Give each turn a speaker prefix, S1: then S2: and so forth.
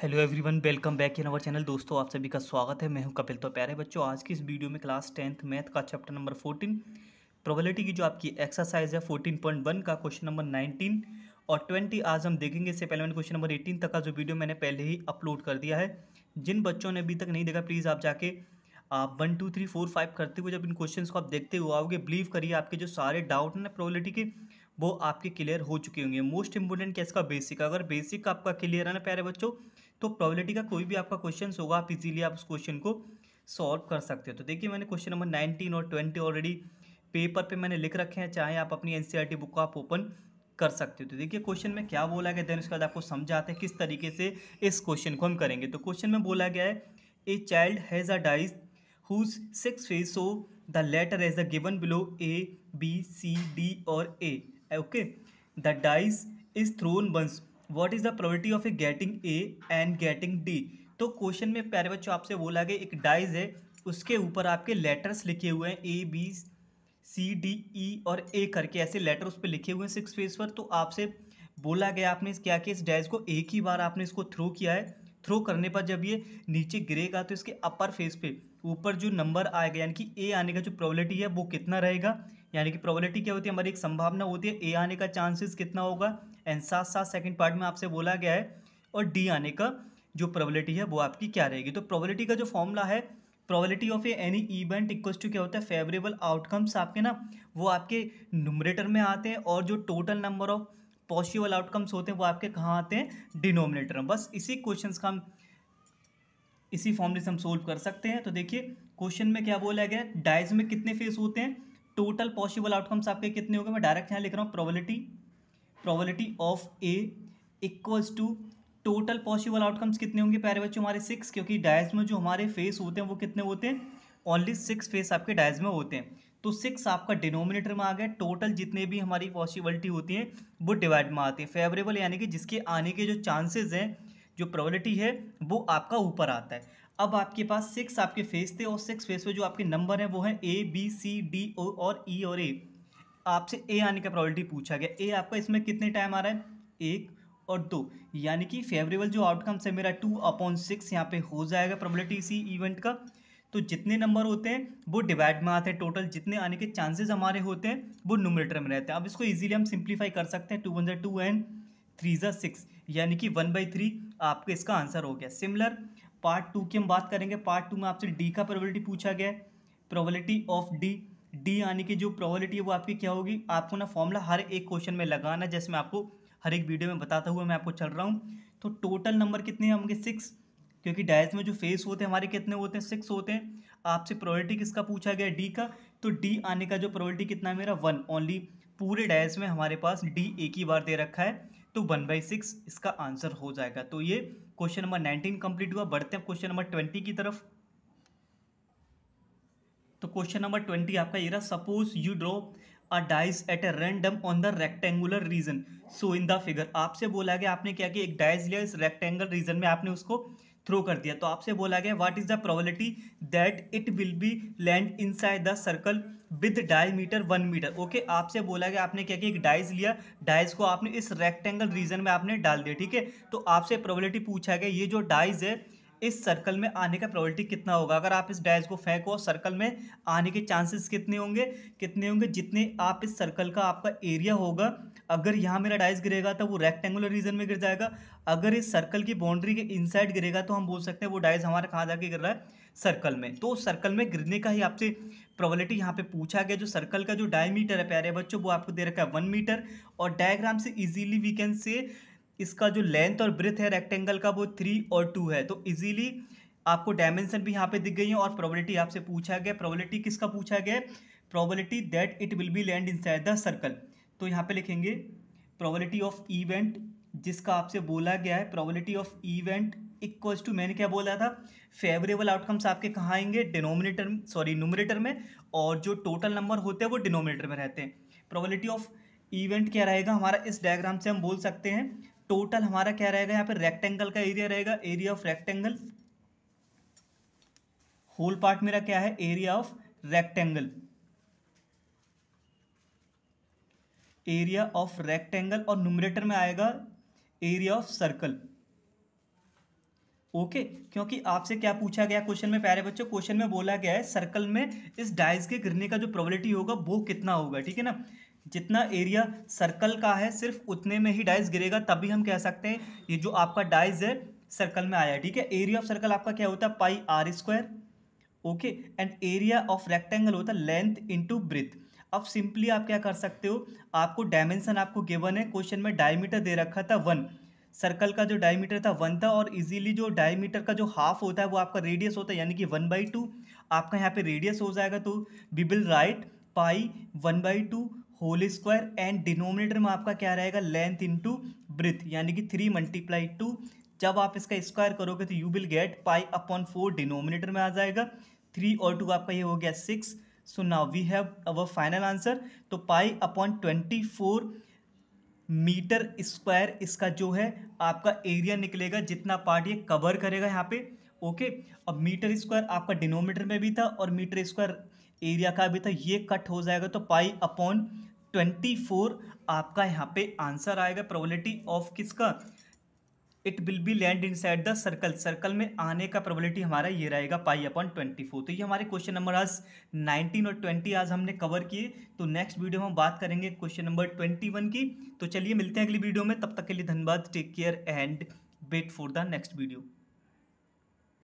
S1: hello everyone welcome back in our channel दोस्तों आप सभी का स्वागत है मैं हूं कपिल तो प्यारे बच्चों आज की इस वीडियो में क्लास टेंथ मैथ का चैप्टर नंबर फोर्टीन प्रोबेबिलिटी की जो आपकी एक्सरसाइज है फोर्टीन पॉइंट वन का क्वेश्चन नंबर नाइनटीन और ट्वेंटी आज हम देखेंगे इससे पहले मैंने क्वेश्चन नंबर एटीन तक का जो वीडियो मैंने पहले ही अपलोड कर दिया है जिन बच्चों ने अभी तक नहीं देखा प्लीज़ आप जाके आप one two three four five करते हुए जब इन क्वेश्चन को आप देखते हुए आओगे बिलीव करिए आपके जो सारे डाउट हैं प्रोबेबिलिटी के वो आपके क्लियर हो चुके होंगे मोस्ट इंपोर्टेंट क्या इसका बेसिक अगर बेसिक आपका क्लियर है ना प्यारे बच्चों तो प्रोबेबिलिटी का कोई भी आपका क्वेश्चन होगा आप इजीली आप उस क्वेश्चन को सॉल्व कर सकते हो तो देखिए मैंने क्वेश्चन नंबर नाइनटीन और ट्वेंटी ऑलरेडी पेपर पे मैंने लिख रखे हैं चाहे आप अपनी एन बुक e को आप ओपन कर सकते हो तो देखिए क्वेश्चन में क्या बोला गया देन उसके बाद आपको समझाते हैं किस तरीके से इस क्वेश्चन को हम करेंगे तो क्वेश्चन में बोला गया है a child has a dice whose six face show the letter as the given below A B C D और A okay the dice is thrown once what is the probability of a getting A and getting D तो question में प्यारे बच्चों आपसे बोला गया एक dies है उसके ऊपर आपके लेटर्स लिखे हुए हैं ए बी सी डी ई और ए करके ऐसे लेटर उस पर लिखे हुए हैं सिक्स फेज पर तो आपसे बोला गया आपने क्या कि इस डाइज को एक ही बार आपने इसको थ्रो किया है थ्रो करने पर जब ये नीचे गिरेगा तो इसके अपर फेस पे ऊपर जो नंबर आएगा यानी कि ए आने का जो प्रोबेबिलिटी है वो कितना रहेगा यानी कि प्रोबेबिलिटी क्या होती है हमारी एक संभावना होती है ए आने का चांसेस कितना होगा एंड साथ साथ सेकेंड पार्ट में आपसे बोला गया है और डी आने का जो प्रोबेबिलिटी है वो आपकी क्या रहेगी तो प्रोबेबिलिटी का जो फॉर्मूला है probability of A any event equal to क्या होता है फेवरेबल आउटकम्स आपके ना वो आपके नुमरेटर में आते हैं और जो total number of possible outcomes होते हैं वो आपके कहाँ आते हैं डिनोमिनेटर में बस इसी क्वेश्चन का हम इसी फॉर्मूले से हम सोल्व कर सकते हैं तो देखिए क्वेश्चन में क्या बोला गया डाइज में कितने फेस होते हैं टोटल पॉसिबल आउटकम्स आपके कितने हो गए मैं डायरेक्ट यहाँ लिख रहा हूँ probability probability of A equals to total possible outcomes कितने होंगे प्यारे बच्चों हमारे सिक्स क्योंकि डायज में जो हमारे फेस होते हैं वो कितने होते हैं ओनली सिक्स फेस आपके डायज में होते हैं तो सिक्स आपका डिनोमिनेटर में आ गया टोटल जितने भी हमारी पॉसिबिलिटी होती है वो डिवाइड में आती है फेवरेबल यानी कि जिसके आने के जो चांसेज हैं जो प्रोबेबिलिटी है वो आपका ऊपर आता है अब आपके पास सिक्स आपके फेस थे और सिक्स फेस पे जो आपके नंबर हैं वो हैं ए बी सी डी ओ और ई e और ए आपसे ए आने का प्रॉबलिटी पूछा गया ए आपका इसमें कितने टाइम आ रहा है एक और दो यानी कि फेवरेबल जो आउटकम्स है मेरा टू अपॉन सिक्स यहाँ पे हो जाएगा प्रॉबलिटी इसी इवेंट का तो जितने नंबर होते हैं वो डिवाइड में आते हैं टोटल जितने आने के चांसेस हमारे होते हैं वो नोमिनेटर में रहते हैं अब इसको इजीली हम सिंप्लीफाई कर सकते हैं टू वन ज़ा टू एंड थ्री ज़ा सिक्स यानी कि वन बाई थ्री आपका इसका आंसर हो गया सिमिलर पार्ट टू की हम बात करेंगे पार्ट टू में आपसे डी का प्रोबेबिलिटी पूछा गया है प्रोबेबिलिटी ऑफ डी डी आने की जो प्रोबेबिलिटी है वो आपकी क्या होगी आपको ना फॉर्मूला हर एक क्वेश्चन में लगाना जैसे मैं आपको हर एक वीडियो में बताता हुआ मैं आपको चल रहा हूँ तो टोटल नंबर कितने होंगे सिक्स क्योंकि डायस में जो फेस होते हैं हमारे कितने होते हैं सिक्स होते हैं आपसे प्रोबेबिलिटी किसका पूछा गया डी का तो डी आने का जो प्रोबेबिलिटी कितना है मेरा वन ओनली पूरे डायस में हमारे पास डी एक ही बार दे रखा है तो वन बाई सिक्स इसका आंसर हो जाएगा तो ये क्वेश्चन नंबर नाइनटीन कंप्लीट हुआ बढ़ते हैं क्वेश्चन नंबर ट्वेंटी की तरफ तो क्वेश्चन नंबर ट्वेंटी आपका ये रहा suppose you draw a dice at a random on the rectangular region so in the figure आपसे बोला गया आपने क्या कि एक डाइस लिया इस रेक्टेंगुलर रीजन में आपने उसको थ्रो कर दिया तो आपसे बोला गया what is the probability that it will be land inside the circle with diameter one metre okay आपसे बोला गया आपने क्या किया एक डाइज लिया डाइज को आपने इस रेक्टेंगल रीजन में आपने डाल दिया ठीक है तो आपसे प्रोबेबिलिटी पूछा गया ये जो डाइज है इस सर्कल में आने का प्रोबेबिलिटी कितना होगा अगर आप इस डाइज को फेंको सर्कल में आने के चांसेस कितने होंगे कितने होंगे जितने आप इस सर्कल का आपका एरिया होगा अगर यहाँ मेरा डाइस गिरेगा तो वो रेक्टेंगुलर रीजन में गिर जाएगा अगर इस सर्कल की बाउंड्री के इनसाइड गिरेगा तो हम बोल सकते हैं वो डाइस हमारे कहाँ जाके गिर रहा है सर्कल में तो सर्कल में गिरने का ही आपसे प्रोबेबिलिटी यहाँ पे पूछा गया जो सर्कल का जो डायमीटर है प्यारे बच्चों वो आपको दे रखा है वन मीटर और डायग्राम से इजीली वी कैन से इसका जो लेंथ और ब्रेथ है रेक्टेंगल का वो थ्री और टू है तो इजीली आपको डायमेंशन भी यहाँ पे दिख गई है और प्रोबेबिलिटी आपसे पूछा गया प्रोबेबिलिटी किसका पूछा गया probability that it will be land in the circle तो यहाँ पे लिखेंगे प्रोबेबिलिटी ऑफ इवेंट जिसका आपसे बोला गया है probability of event equals to मैंने क्या बोला था फेवरेबल आउटकम्स आपके कहाँ आएंगे डिनोमिनेटर सॉरी नोमिनेटर में और जो टोटल नंबर होते हैं वो डिनोमिनेटर में रहते हैं प्रोबेबिलिटी ऑफ इवेंट क्या रहेगा हमारा इस डायग्राम से हम बोल सकते हैं टोटल हमारा क्या रहेगा यहाँ पे रेक्टेंगल का एरिया रहेगा area of rectangle whole part मेरा क्या है area of rectangle area of rectangle और न्यूमरेटर में आएगा एरिया ऑफ सर्कल ओके क्योंकि आपसे क्या पूछा गया क्वेश्चन में प्यारे बच्चों क्वेश्चन में बोला गया है सर्कल में इस डाइस के गिरने का जो प्रोबेबिलिटी होगा वो कितना होगा ठीक है ना जितना एरिया सर्कल का है सिर्फ उतने में ही डाइस गिरेगा तभी हम कह सकते हैं ये जो आपका डाइस है सर्कल में आया ठीक है एरिया ऑफ सर्कल आपका क्या होता है pi r square okay and area of rectangle होता है लेंथ इंटू ब्रिथ अब सिंपली आप क्या कर सकते हो आपको डायमेंशन आपको गिवन है क्वेश्चन में डायमीटर दे रखा था वन सर्कल का जो डायमीटर था वन था और इजीली जो डायमीटर का जो हाफ होता है वो आपका रेडियस होता है यानी कि वन बाई टू आपका यहाँ पे रेडियस हो जाएगा तो we will write pi one by two whole square and denominator में आपका क्या रहेगा लेंथ इंटू ब्रिथ यानी कि थ्री मल्टीप्लाई टू जब आप इसका स्क्वायर करोगे तो you will get pi upon four denominator में आ जाएगा थ्री और टू आपका ये हो गया six so now we have our final answer तो pi upon twenty four metre square इसका जो है आपका एरिया निकलेगा जितना पार्ट ये कवर करेगा यहाँ पे ओके अब मीटर स्क्वायर आपका डिनोमीटर में भी था और मीटर स्क्वायर एरिया का भी था ये कट हो जाएगा तो पाई अपॉन ट्वेंटी फोर आपका यहाँ पे आंसर आएगा प्रोबेबिलिटी ऑफ किसका it will be land inside the circle circle में आने का प्रोबेबिलिटी हमारा ये रहेगा पाई अपॉन ट्वेंटी फोर तो ये हमारे क्वेश्चन नंबर आज नाइनटीन और ट्वेंटी आज हमने कवर किए तो नेक्स्ट वीडियो में हम बात करेंगे क्वेश्चन नंबर ट्वेंटी वन की तो चलिए मिलते हैं अगली वीडियो में तब तक के लिए धन्यवाद take care and wait for the next video